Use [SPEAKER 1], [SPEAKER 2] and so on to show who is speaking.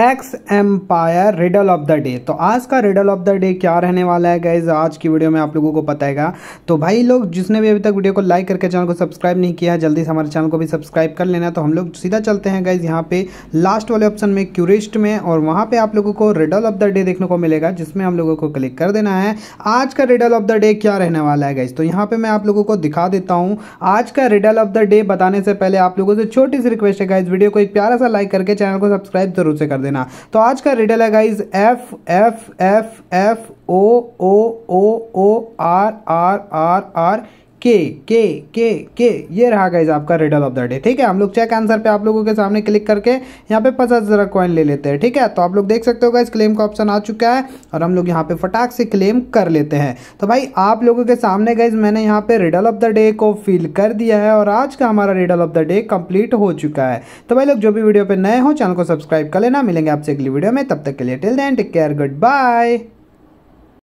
[SPEAKER 1] x Empire riddle of the day तो आज का रिडल ऑफ द डे क्या रहने वाला है गाइज आज की वीडियो में आप लोगों को बताएगा तो भाई लोग जिसने भी अभी तक वीडियो को लाइक करके चैनल को सब्सक्राइब नहीं किया जल्दी से हमारे चैनल को भी सब्सक्राइब कर लेना तो हम लोग सीधा चलते हैं गाइज यहाँ पे लास्ट वाले ऑप्शन में क्यूरिस्ट में और वहाँ पर आप लोगों को रिडल ऑफ द डे देखने को मिलेगा जिसमें हम लोगों को क्लिक कर देना है आज का रिडल ऑफ द डे क्या रहने वाला है गाइज तो यहाँ पर मैं आप लोगों को दिखा देता हूँ आज का रिडल ऑफ द डे बताने से पहले आप लोगों से छोटी सी रिक्वेस्ट है गाइज वीडियो को एक प्यारा सा लाइक करके चैनल को सब्सक्राइब जरूर से कर देना तो आज का रिडल है guys F F F F O O O O R R R R K K K के ये रहा गाइज आपका रिडल ऑफ द डे ठीक है हम लोग चेक आंसर पे आप लोगों के सामने क्लिक करके यहाँ पे पचास हज़ार कॉइन ले लेते हैं ठीक है तो आप लोग देख सकते हो गाइज क्लेम का ऑप्शन आ चुका है और हम लोग यहाँ पे फटाक से क्लेम कर लेते हैं तो भाई आप लोगों के सामने गाइज मैंने यहाँ पे रिडल ऑफ द डे को फिल कर दिया है और आज का हमारा riddle of the day complete हो चुका है तो भाई लोग जो भी वीडियो पे नए हो चैनल को सब्सक्राइब कर लेना मिलेंगे आपसे अगली वीडियो में तब तक के लिए till then take care good bye